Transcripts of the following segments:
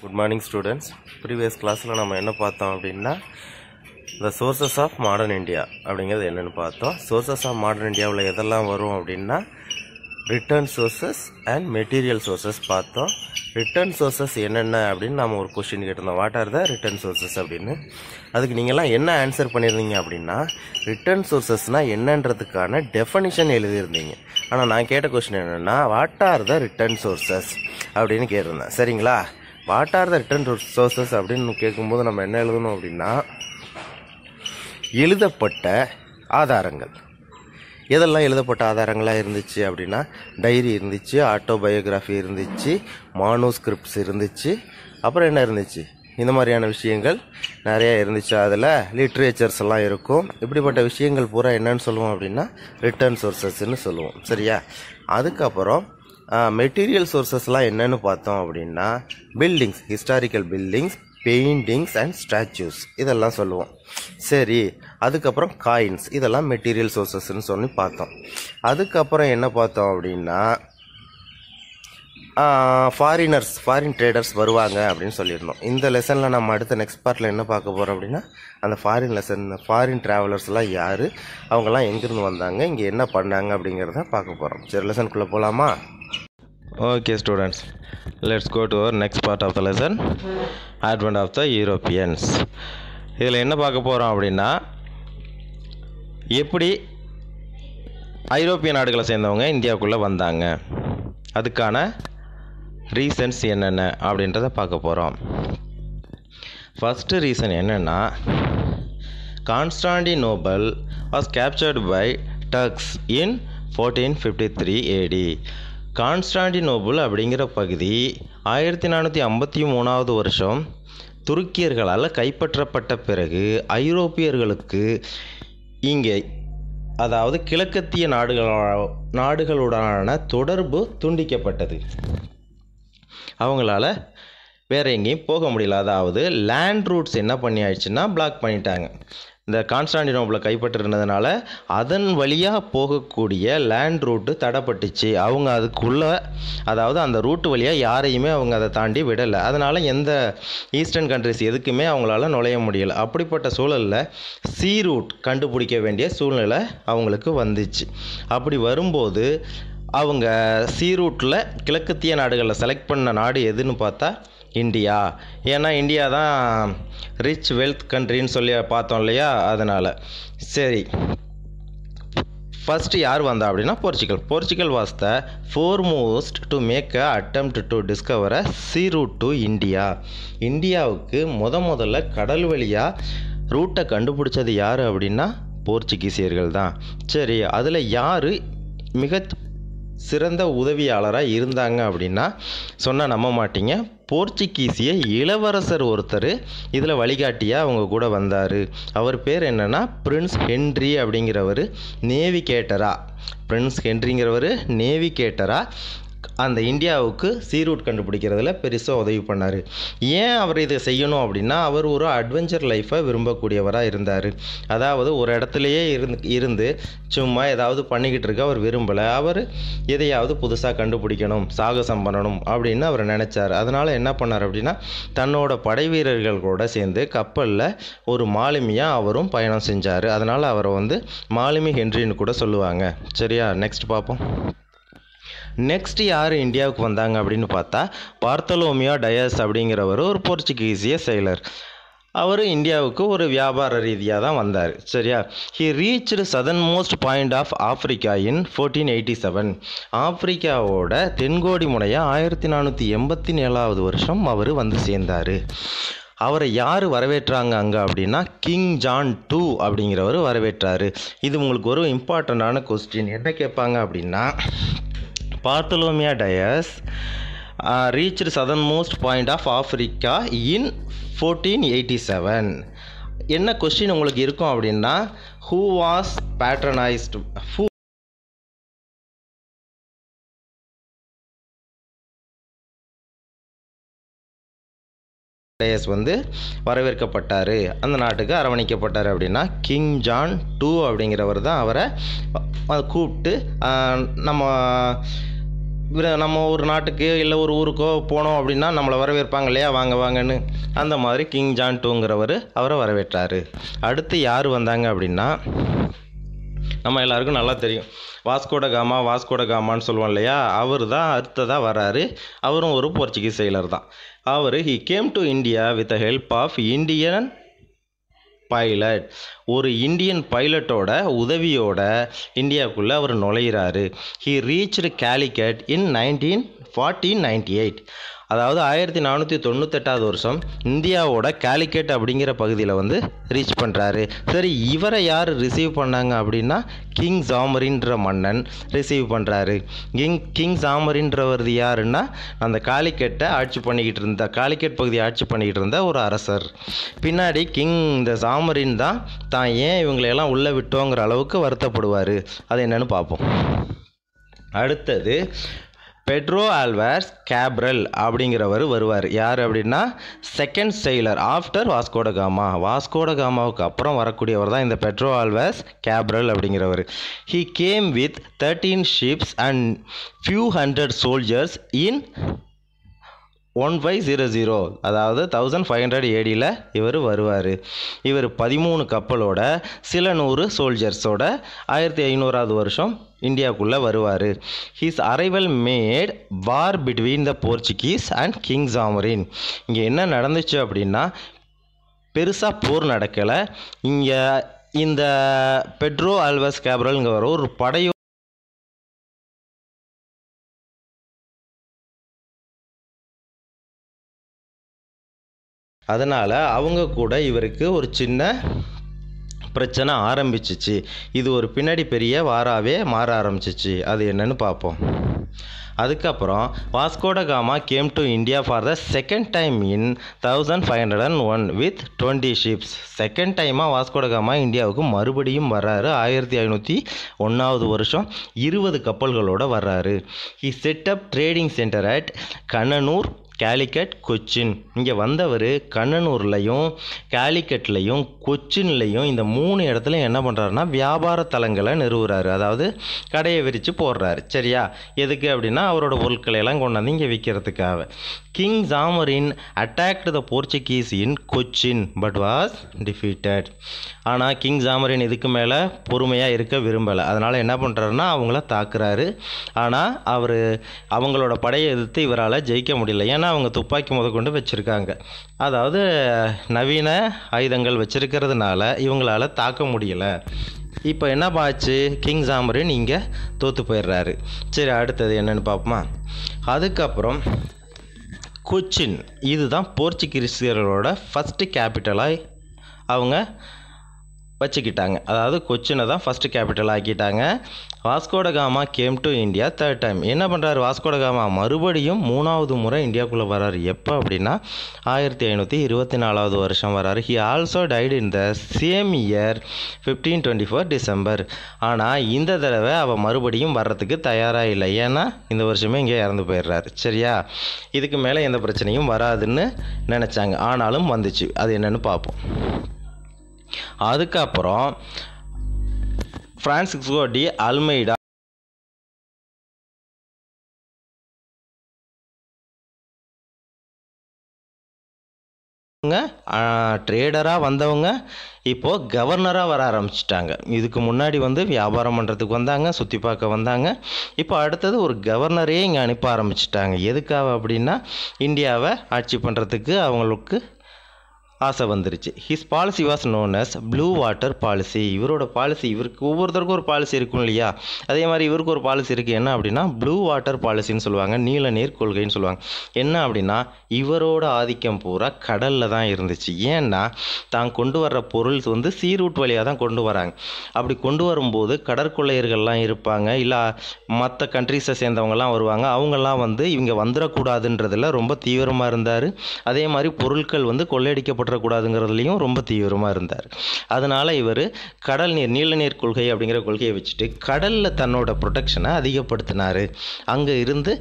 good morning students previous கிளாஸில் நம்ம என்ன பார்த்தோம் அப்படின்னா the sources of modern India அப்படிங்கிறது என்னென்னு பார்த்தோம் சோர்சஸ் ஆஃப் மாடர்ன் இண்டியாவில் எதெல்லாம் வரும் அப்படின்னா written sources and material sources பார்த்தோம் ரிட்டர்ன் சோர்சஸ் என்னென்ன அப்படின்னு நம்ம ஒரு கொஸ்டின் கேட்டிருந்தோம் what are the written sources அப்படின்னு அதுக்கு நீங்கள்லாம் என்ன ஆன்சர் பண்ணியிருந்தீங்க அப்படின்னா ரிட்டர்ன் சோர்சஸ்னால் என்னன்றதுக்கான டெஃபனிஷன் எழுதியிருந்தீங்க ஆனால் நான் கேட்ட கொஸ்டின் என்னென்னா what are the written sources அப்படின்னு கேட்டிருந்தேன் சரிங்களா what are the written sources அப்படின்னு கேட்கும்போது நம்ம என்ன எழுதணும் அப்படின்னா எழுதப்பட்ட ஆதாரங்கள் எதெல்லாம் எழுதப்பட்ட ஆதாரங்களாக இருந்துச்சு அப்படின்னா டைரி இருந்துச்சு ஆட்டோபயோகிராஃபி இருந்துச்சு மானோஸ்கிரிப்ட்ஸ் இருந்துச்சு அப்புறம் என்ன இருந்துச்சு இந்த மாதிரியான விஷயங்கள் நிறையா இருந்துச்சு அதில் லிட்ரேச்சர்ஸ் எல்லாம் இருக்கும் இப்படிப்பட்ட விஷயங்கள் பூரா என்னன்னு சொல்லுவோம் அப்படின்னா ரிட்டர்ன் சோர்சஸ்ன்னு சொல்லுவோம் சரியா அதுக்கப்புறம் மெட்டீரியல் சோர்ஸஸ்லாம் என்னென்னு பார்த்தோம் அப்படின்னா buildings historical buildings paintings and statues இதெல்லாம் சொல்லுவோம் சரி அதுக்கப்புறம் காயின்ஸ் இதெல்லாம் மெட்டீரியல் சோர்ஸஸ்ன்னு சொல்லி பார்த்தோம் அதுக்கப்புறம் என்ன பார்த்தோம் அப்படின்னா ஃபாரினர்ஸ் ஃபாரின் ட்ரேடர்ஸ் வருவாங்க அப்படின்னு சொல்லியிருந்தோம் இந்த லெசனில் நம்ம அடுத்த நெக்ஸ்ட் பார்ட்டில் என்ன பார்க்க போகிறோம் அப்படின்னா அந்த ஃபாரின் லெசன் ஃபாரின் ட்ராவலர்ஸ்லாம் யார் அவங்கெல்லாம் எங்கேருந்து வந்தாங்க இங்கே என்ன பண்ணாங்க அப்படிங்கிறத பார்க்க போகிறோம் சரி லெசனுக்குள்ளே போகலாமா okay students let's go to our next part of the lesson Advent of the Europeans இதில் என்ன பார்க்க போகிறோம் அப்படின்னா எப்படி ஐரோப்பிய நாடுகளை சேர்ந்தவங்க இந்தியாவுக்குள்ளே வந்தாங்க அதுக்கான ரீசன்ஸ் என்னென்ன அப்படின்றத பார்க்க போகிறோம் ஃபஸ்ட்டு ரீசன் என்னென்னா Constantinople was captured by Turks in fourteen fifty three AD Constantinople அப்படிங்கிற பகுதி ஆயிரத்தி நானூற்றி ஐம்பத்தி மூணாவது வருஷம் துருக்கியர்களால் கைப்பற்றப்பட்ட பிறகு ஐரோப்பியர்களுக்கு இங்கே அதாவது கிழக்கத்திய நாடுகள நாடுகளுடனான தொடர்பு துண்டிக்கப்பட்டது அவங்களால வேறு எங்கேயும் போக முடியல அதாவது லேண்ட் ரூட்ஸ் என்ன பண்ணியாச்சுன்னா பிளாக் பண்ணிட்டாங்க இந்த கான்ஸ்டாண்டினோப்பில் கைப்பற்றினதுனால அதன் வழியாக போகக்கூடிய லேண்ட் ரூட்டு தடைப்பட்டுச்சு அவங்க அதுக்குள்ளே அதாவது அந்த ரூட்டு வழியாக யாரையுமே அவங்க அதை தாண்டி விடலை அதனால் எந்த ஈஸ்டர்ன் கண்ட்ரிஸ் எதுக்குமே அவங்களால நுழைய முடியலை அப்படிப்பட்ட சூழலில் சீ ரூட் கண்டுபிடிக்க வேண்டிய சூழ்நிலை அவங்களுக்கு வந்துச்சு அப்படி வரும்போது அவங்க சீரூட்டில் கிழக்கத்திய நாடுகளில் செலக்ட் பண்ண நாடு எதுன்னு பார்த்தா இந்தியா ஏன்னா இந்தியா தான் ரிச் வெல்த் கண்ட்ரின்னு சொல்லி பார்த்தோம் இல்லையா அதனால் சரி ஃபஸ்ட்டு யார் வந்தா அப்படின்னா Portugal Portugal was the foremost to make a attempt to discover a sea route to India இந்தியாவுக்கு முத முதல்ல கடல் வழியாக ரூட்டை கண்டுபிடிச்சது யார் அப்படின்னா போர்ச்சுகீசியர்கள் தான் சரி அதில் யார் மிக சிறந்த உதவியாளராக இருந்தாங்க அப்படின்னா சொன்னால் நம்ப மாட்டீங்க போர்ச்சுகீசிய இளவரசர் ஒருத்தர் இதில் வழிகாட்டியாக அவங்க கூட வந்தார் அவர் பேர் என்னென்னா பிரின்ஸ் ஹென்ரி அப்படிங்கிறவர் நேவிகேட்டரா பிரின்ஸ் ஹென்ரிங்கிறவர் நேவிகேட்டராக அந்த இந்தியாவுக்கு சீரூட் கண்டுபிடிக்கிறதுல பெருசாக உதவி பண்ணார் ஏன் அவர் இதை செய்யணும் அப்படின்னா அவர் ஒரு அட்வென்ச்சர் லைஃப்பை விரும்பக்கூடியவராக இருந்தார் அதாவது ஒரு இடத்துலையே இருந்து இருந்து சும்மா ஏதாவது பண்ணிக்கிட்டு இருக்க அவர் விரும்பலை அவர் எதையாவது புதுசாக கண்டுபிடிக்கணும் சாகசம் பண்ணணும் அப்படின்னு அவர் நினச்சார் அதனால் என்ன பண்ணார் அப்படின்னா தன்னோட படை வீரர்கள் கூட சேர்ந்து கப்பலில் ஒரு மாலுமியாக அவரும் பயணம் செஞ்சார் அதனால் அவரை வந்து மாலுமி ஹென்றின்னு கூட சொல்லுவாங்க சரியா நெக்ஸ்ட் பார்ப்போம் நெக்ஸ்ட் யார் இந்தியாவுக்கு வந்தாங்க அப்படின்னு பார்த்தா பார்த்தலோமியா டயஸ் அப்படிங்கிறவர் ஒரு போர்ச்சுகீசிய செயலர் அவர் இந்தியாவுக்கு ஒரு வியாபார ரீதியாக தான் வந்தார் சரியா he reached southern most point of Africa in fourteen eighty seven ஆப்ரிக்காவோட தென்கோடி முனையை ஆயிரத்தி நானூற்றி எண்பத்தி ஏழாவது வருஷம் அவர் வந்து சேர்ந்தார் அவரை யார் வரவேற்றாங்க அங்கே அப்படின்னா கிங் ஜான் டூ அப்படிங்கிறவர் வரவேற்றார் இது உங்களுக்கு ஒரு இம்பார்ட்டண்ட்டான கொஸ்டின் என்ன கேட்பாங்க அப்படின்னா Bartolomeu Bartolomea Dias most point of Africa in fourteen eighty seven என்ன கொஸ்டின் உங்களுக்கு இருக்கும் அப்படின்னா who was patronised who Dias வந்து வரவேற்கப்பட்டார் அந்த நாட்டுக்கு அரவணைக்கப்பட்டார் அப்படின்னா கிங் ஜான் டூ அப்படிங்கிறவர் தான் அவரை கூப்பிட்டு நம்ம நம்ம ஒரு நாட்டுக்கு இல்லை ஒரு ஊருக்கோ போனோம் அப்படின்னா நம்மளை வரவேற்பாங்க இல்லையா வாங்க வாங்கன்னு அந்த மாதிரி கிங் ஜான் டூங்கிறவர் அவரை வரவேற்றார் அடுத்து யார் வந்தாங்க அப்படின்னா நம்ம எல்லாருக்கும் நல்லா தெரியும் வாஸ்கோட காமா வாஸ்கோட காமான்னு சொல்லுவோம் இல்லையா அவர் தான் அடுத்ததாக வராரு அவரும் ஒரு போர்ச்சுகீஸ் செயலர் தான் அவர் he came to India with the help of Indian pilot ஒரு இந்தியன் பைலட்டோட உதவியோட இந்தியாவுக்குள்ளே அவர் நுழையிறாரு he reached Calicut in nineteen fourteen ninety eight அதாவது ஆயிரத்தி நானூற்றி தொண்ணூத்தெட்டாவது வருஷம் இந்தியாவோட கேலிக்கேட் அப்படிங்கிற பகுதியில் வந்து ரீச் பண்ணுறாரு சரி இவரை யார் ரிசீவ் பண்ணாங்க அப்படின்னா கிங் ஜாமரின்ற மன்னன் ரிசீவ் பண்ணுறாரு கிங் கிங் ஜாமரின்றவர் யாருன்னா அந்த காலிக்கெட்டை ஆட்சி பண்ணிக்கிட்டு இருந்த காலிக்கெட் பகுதியை ஆட்சி பண்ணிக்கிட்டு இருந்த ஒரு அரசர் பின்னாடி கிங் இந்த ஜாமரின் தான் தான் ஏன் இவங்களையெல்லாம் உள்ளே விட்டோங்கிற அளவுக்கு வருத்தப்படுவார் அது என்னென்னு பார்ப்போம் அடுத்தது பெட்ரோ ஆல்வர்ஸ் கேப்ரல் அப்படிங்கிறவர் வருவார் யார் அப்படின்னா செகண்ட் செயலர் ஆஃப்டர் வாஸ்கோடகாமா வாஸ்கோடகாமாவுக்கு அப்புறம் வரக்கூடியவர் தான் இந்த பெட்ரோ ஆல்வர்ஸ் கேப்ரல் அப்படிங்கிறவர் he came with thirteen ships and few hundred soldiers in one five zero zero அதாவது தௌசண்ட் ஃபைவ் ஹண்ட்ரட் ஏடியில் இவர் வருவார் இவர் பதிமூணு கப்பலோட சில நூறு சோல்ஜர்ஸோட ஆயிரத்தி ஐநூறாவது வருஷம் இந்தியாவுக்குள்ளே வருவார் his arrival made war between the Portuguese and king Zamorin இங்கே என்ன நடந்துச்சு அப்படின்னா பெருசாக போர் நடக்கலை இங்கே இந்த பெட்ரோ ஆல்வஸ் கேப்ரல்ங்கிற ஒரு படையோ அதனால் அவங்க கூட இவருக்கு ஒரு சின்ன பிரச்சனை ஆரம்பிச்சிச்சு இது ஒரு பின்னாடி பெரிய வாராவே மாற ஆரம்பிச்சிச்சு அது என்னென்னு பார்ப்போம் அதுக்கப்புறம் Vasco da Gama came to India for the second time in thousand five hundred and one with twenty ships second டைமாக வாஸ்கோடகாமா இந்தியாவுக்கு மறுபடியும் வர்றாரு ஆயிரத்தி ஐநூற்றி ஒன்றாவது வருஷம் இருபது கப்பல்களோடு வர்றாரு he set up trading centre at Cannanore Calicut Cochin இங்கே வந்தவர் கண்ணனூர்லையும் கேலிக்கட்லையும் கொச்சின்லையும் இந்த மூணு இடத்துல என்ன பண்ணுறாருன்னா வியாபார தலங்களை நிறுவுறாரு அதாவது கடையை விரித்து போடுறாரு சரியா எதுக்கு அப்படின்னா அவரோட பொருட்களை எல்லாம் கொண்டாந்து இங்கே விற்கிறதுக்காக king Zamorin attacked the Portuguese in Cochin but was defeated ஆனால் கிங் ஜாமரின் இதுக்கு மேலே பொறுமையாக இருக்க விரும்பலை அதனால் என்ன பண்ணுறாருன்னா அவங்கள தாக்குறாரு ஆனால் அவர் அவங்களோட படையை எதிர்த்து இவரால் ஜெயிக்க முடியல ஏன்னா அவங்க துப்பாக்கி முதற்கொண்டு வச்சுருக்காங்க அதாவது நவீன ஆயுதங்கள் வச்சுருக்கிறதுனால இவங்களால் தாக்க முடியல இப்போ என்ன ஆச்சு கிங் ஜாமரின் இங்கே தோற்று போயிடுறாரு சரி அடுத்தது என்னென்னு பார்ப்போமா அதுக்கப்புறம் கொச்சின் இதுதான் போர்ச்சுகீசியர்களோட ஃபஸ்ட்டு கேபிட்டலாக அவங்க வச்சுக்கிட்டாங்க அதாவது கொச்சினை தான் ஃபஸ்ட்டு கேபிட்டல் ஆக்கிட்டாங்க Vasco da Gama came to India third time என்ன பண்ணுறாரு வாஸ்கோடகாமா மறுபடியும் மூணாவது முறை இந்தியாவுக்குள்ளே வராரு எப்போ அப்படின்னா ஆயிரத்தி ஐநூற்றி இருபத்தி நாலாவது வருஷம் வராரு he also died in the same year fifteen twenty four December ஆனால் இந்த தடவை அவள் மறுபடியும் வர்றதுக்கு தயாராக இல்லை ஏன்னா இந்த வருஷமே இங்கே இறந்து போயிடுறாரு சரியா இதுக்கு மேலே எந்த பிரச்சனையும் வராதுன்னு நினச்சாங்க ஆனாலும் வந்துச்சு அது என்னென்னு பார்ப்போம் அதுக்கப்புறம் ஃப்ரான்சிஸ்கோ டி அல்மெய்டா ட்ரேடராக வந்தவங்க இப்போது கவர்னராக வர ஆரம்பிச்சிட்டாங்க இதுக்கு முன்னாடி வந்து வியாபாரம் பண்ணுறதுக்கு வந்தாங்க சுற்றி பார்க்க வந்தாங்க இப்போ அடுத்தது ஒரு கவர்னரையே இங்கே அனுப்ப ஆரம்பிச்சிட்டாங்க எதுக்காக அப்படின்னா இந்தியாவை ஆட்சி பண்ணுறதுக்கு அவங்களுக்கு ஆசை வந்துருச்சு his policy was known as blue water policy இவரோட பாலிசி இவருக்கு ஒவ்வொருத்தருக்கும் ஒரு பாலிசி இருக்கும் இல்லையா அதே மாதிரி இவருக்கு ஒரு பாலிசி இருக்குது என்ன அப்படின்னா ப்ளூ வாட்டர் பாலிசின்னு சொல்லுவாங்க நீல நீர் கொள்கைன்னு சொல்லுவாங்க என்ன அப்படின்னா இவரோட ஆதிக்கம் பூரா கடலில் தான் இருந்துச்சு ஏன்னா தான் கொண்டு வர்ற பொருள் வந்து சீரூட் வழியாக தான் கொண்டு வராங்க அப்படி கொண்டு வரும்போது கடற்கொள்ளையர்கள்லாம் இருப்பாங்க இல்லை மற்ற கண்ட்ரிஸை சேர்ந்தவங்கலாம் வருவாங்க அவங்கெல்லாம் வந்து இவங்க வந்துடக்கூடாதுன்றதில் ரொம்ப தீவிரமாக இருந்தார் அதே மாதிரி பொருட்கள் வந்து கொள்ளையடிக்கப்பட்ட போட்டுறக்கூடாதுங்கிறதுலையும் ரொம்ப தீவிரமாக இருந்தார் அதனால் இவர் கடல் நீர் நீர் கொள்கை அப்படிங்கிற கொள்கையை வச்சுட்டு கடலில் தன்னோட ப்ரொடெக்ஷனை அதிகப்படுத்தினார் அங்கே இருந்து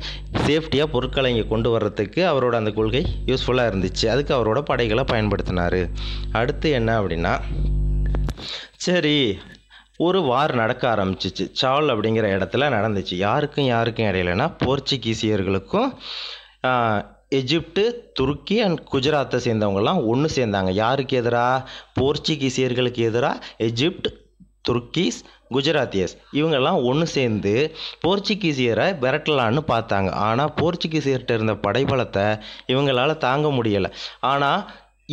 சேஃப்டியாக பொருட்களை இங்கே கொண்டு வர்றதுக்கு அவரோட அந்த கொள்கை யூஸ்ஃபுல்லாக இருந்துச்சு அதுக்கு அவரோட படைகளை பயன்படுத்தினார் அடுத்து என்ன அப்படின்னா சரி ஒரு வார் நடக்க ஆரம்பிச்சிச்சு சால் அப்படிங்கிற இடத்துல நடந்துச்சு யாருக்கும் யாருக்கும் இடையிலனா போர்ச்சுகீசியர்களுக்கும் எஜிப்டு துருக்கி அண்ட் குஜராத்தை சேர்ந்தவங்கெல்லாம் ஒன்று சேர்ந்தாங்க யாருக்கு எதிராக போர்ச்சுகீசியர்களுக்கு எதிராக எஜிப்ட் துருக்கீஸ் குஜராத்தியஸ் இவங்கெல்லாம் ஒன்று சேர்ந்து போர்ச்சுகீசியரை விரட்டலான்னு பார்த்தாங்க ஆனால் போர்ச்சுகீசியர்கிட்ட இருந்த படைபலத்தை இவங்களால் தாங்க முடியலை ஆனால்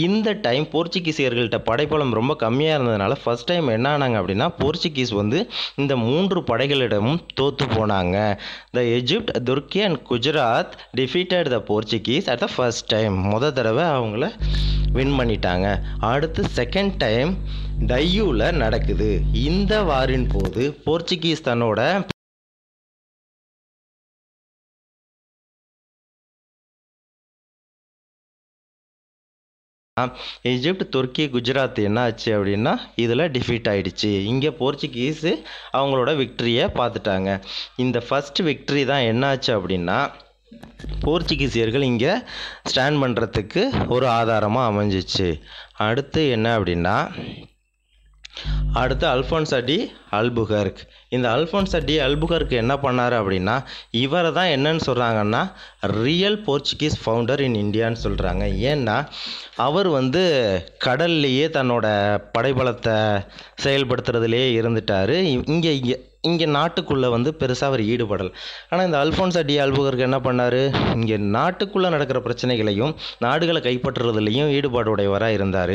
இந்த டைம் போர்ச்சுகீசியர்கள்ட்ட படைப்பலம் ரொம்ப கம்மியாக இருந்ததுனால ஃபஸ்ட் டைம் என்ன ஆனாங்க அப்படின்னா போர்ச்சுகீஸ் வந்து இந்த மூன்று படைகளிடமும் தோற்று போனாங்க the Egypt Turkey and Gujarat defeated the Portuguese at the first time முத தடவை அவங்கள வின் பண்ணிட்டாங்க அடுத்து செகண்ட் டைம் டையூவில் நடக்குது இந்த வாரின் போது போர்ச்சுகீஸ் தன்னோட எஜிப்ட் துருக்கி குஜராத் என்னாச்சு அப்படின்னா இதில் டிஃபீட் ஆகிடுச்சு இங்கே போர்ச்சுகீஸு அவங்களோட விக்ட்ரியை பார்த்துட்டாங்க இந்த ஃபஸ்ட் விக்ட்ரி தான் என்னாச்சு அப்படின்னா போர்ச்சுகீசியர்கள் இங்கே ஸ்டாண்ட் பண்ணுறதுக்கு ஒரு ஆதாரமாக அமைஞ்சிச்சு அடுத்து என்ன அப்படின்னா அடுத்து அல்ஃபோன்ஸ் டி அல்புகர்க் இந்த அல்ஃபோன்ஸ் அடி அல்புகர்க் என்ன பண்ணார் அப்படின்னா இவரை தான் என்னன்னு சொல்கிறாங்கன்னா ரியல் போர்ச்சுகீஸ் ஃபவுண்டர் இன் இந்தியான்னு சொல்கிறாங்க ஏன்னா அவர் வந்து கடல்லையே தன்னோட படைபலத்தை செயல்படுத்துறதுலேயே இருந்துட்டார் இங்கே இங்கே இங்கே நாட்டுக்குள்ளே வந்து பெருசாக அவர் ஈடுபடல் ஆனால் இந்த அல்ஃபோன்ஸ் அடி அல்புகருக்கு என்ன பண்ணார் இங்கே நாட்டுக்குள்ளே நடக்கிற பிரச்சனைகளையும் நாடுகளை கைப்பற்றுறதுலையும் ஈடுபாடுடையவராக இருந்தார்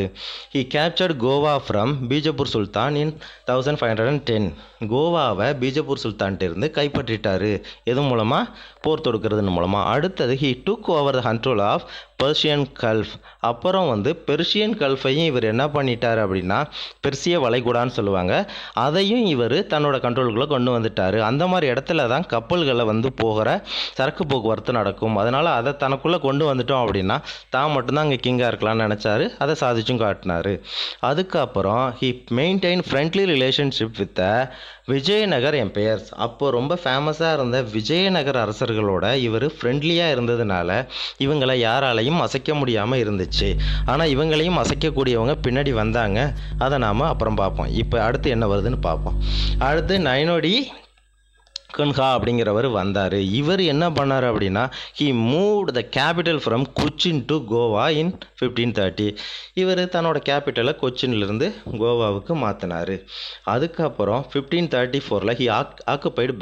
he captured Goa from Bijapur sultan in thousand five hundred and ten கோவாவை பீஜப்பூர் சுல்தான்கிட்டேருந்து கைப்பற்றிட்டார் எது மூலமாக போர் தொடுக்கிறது மூலமாக அடுத்தது he took over the control of Persian gulf அப்புறம் வந்து பெர்ஷியன் கல்ஃபையும் இவர் என்ன பண்ணிட்டார் அப்படின்னா பெர்சிய வளைகுடான்னு சொல்லுவாங்க அதையும் இவர் தன்னோட கண்ட்ரோலுக்குள்ளே கொண்டு வந்துட்டார் அந்த மாதிரி இடத்துல தான் கப்பல்களை வந்து போகிற சரக்கு போக்குவரத்து நடக்கும் அதனால் அதை தனக்குள்ளே கொண்டு வந்துட்டோம் அப்படின்னா தான் மட்டும்தான் அங்கே கிங்காக இருக்கலாம்னு நினச்சாரு அதை சாதிச்சும் காட்டினார் அதுக்கப்புறம் he maintain friendly relationship with Vijayanagar என் பெயர் அப்போது ரொம்ப ஃபேமஸாக இருந்த விஜயநகர் அரசர்களோட இவர் ஃப்ரெண்ட்லியாக இருந்ததுனால இவங்களை யாராலையும் அசைக்க முடியாமல் இருந்துச்சு ஆனால் இவங்களையும் அசைக்கக்கூடியவங்க பின்னாடி வந்தாங்க அதை நாம் அப்புறம் பார்ப்போம் இப்போ அடுத்து என்ன வருதுன்னு பார்ப்போம் அடுத்து நயனோடி லக்கன்ஹா அப்படிங்கிறவர் வந்தார் இவர் என்ன பண்ணார் அப்படின்னா he move the capital from Cochin to Goa in fifteen thirty இவர் தன்னோட கேபிட்டலை கொச்சின்லேருந்து கோவாவுக்கு மாற்றினார் அதுக்கப்புறம் ஃபிஃப்டீன் தேர்ட்டி ஃபோரில் ஹி ஆக் ஆக்குப்பைடு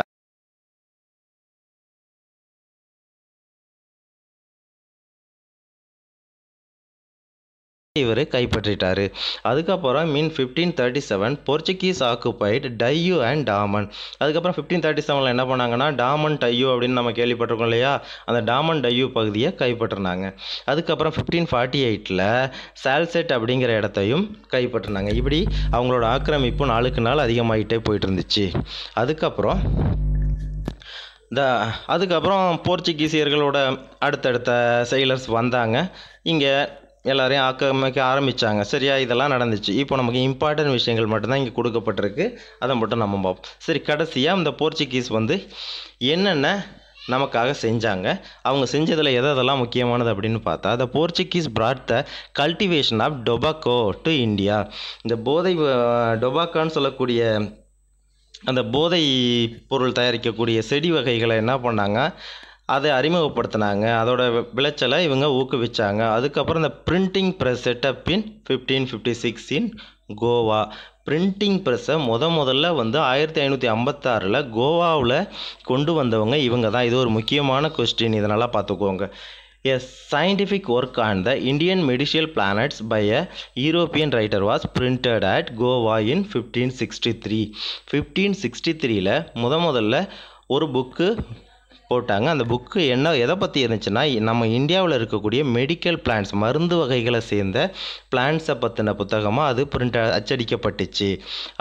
இவர் கைப்பற்றிட்டார் அதுக்கப்புறம் மீன் fifteen thirty seven Portuguese occupied Diu and Daman அதுக்கப்புறம் ஃபிஃப்டீன் தேர்ட்டி செவனில் என்ன பண்ணாங்கன்னா டாமன் டையூ அப்படின்னு நம்ம கேள்விப்பட்டிருக்கோம் இல்லையா அந்த டாமன் டையூ பகுதியை கைப்பற்றினாங்க அதுக்கப்புறம் ஃபிஃப்டீன் ஃபார்ட்டி எயிட்டில் சால்செட் அப்படிங்கிற இடத்தையும் கைப்பற்றினாங்க இப்படி அவங்களோட ஆக்கிரமிப்பு நாளுக்கு நாள் அதிகமாகிட்டே போயிட்டு இருந்துச்சு அதுக்கப்புறம் த அதுக்கப்புறம் போர்ச்சுகீசியர்களோட அடுத்தடுத்த செயலர்ஸ் வந்தாங்க இங்கே எல்லாரையும் ஆக்கிரமிக்க ஆரம்பித்தாங்க சரியா இதெல்லாம் நடந்துச்சு இப்போ நமக்கு இம்பார்ட்டன்ட் விஷயங்கள் மட்டும்தான் இங்கே கொடுக்கப்பட்டிருக்கு அதை மட்டும் நம்ம பார்ப்போம் சரி கடைசியாக இந்த போர்ச்சுகீஸ் வந்து என்னென்ன நமக்காக செஞ்சாங்க அவங்க செஞ்சதில் எது அதெல்லாம் முக்கியமானது அப்படின்னு பார்த்தா the Portuguese brought the cultivation of tobacco to India இந்த போதை டொபாக்கோன்னு சொல்லக்கூடிய அந்த போதை பொருள் தயாரிக்கக்கூடிய செடி வகைகளை என்ன பண்ணாங்க அதை அறிமுகப்படுத்தினாங்க அதோட விளைச்சலை இவங்க ஊக்குவிச்சாங்க அதுக்கப்புறம் இந்த printing press set up in fifteen fifty six in Goa printing ப்ரெஸ்ஸை முத முதல்ல வந்து ஆயிரத்தி ஐநூற்றி ஐம்பத்தாறில் கோவாவில் கொண்டு வந்தவங்க இவங்க தான் இது ஒரு முக்கியமான கொஸ்டின் இதனால் பார்த்துக்கோங்க a scientific work on the Indian medicinal plants by a European writer was printed at Goa in fifteen sixty three fifteen sixty த்ரீயில் முத முதல்ல ஒரு புக்கு போட்டாங்க அந்த புக்கு என்ன எதை பற்றி இருந்துச்சுன்னா நம்ம இந்தியாவில் இருக்கக்கூடிய மெடிக்கல் பிளான்ஸ் மருந்து வகைகளை சேர்ந்த பிளான்ஸை பற்றின புத்தகமாக அது பிரிண்ட் அச்சடிக்கப்பட்டுச்சு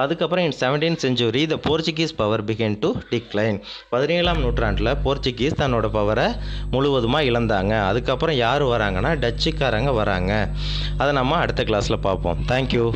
அதுக்கப்புறம் in seventeen century the Portuguese power began to decline பதினேழாம் நூற்றாண்டில் போர்ச்சுகீஸ் தன்னோட பவரை முழுவதுமாக இழந்தாங்க அதுக்கப்புறம் யார் வராங்கன்னா டச்சுக்காரங்க வராங்க அதை நம்ம அடுத்த கிளாஸில் பார்ப்போம் தேங்க்யூ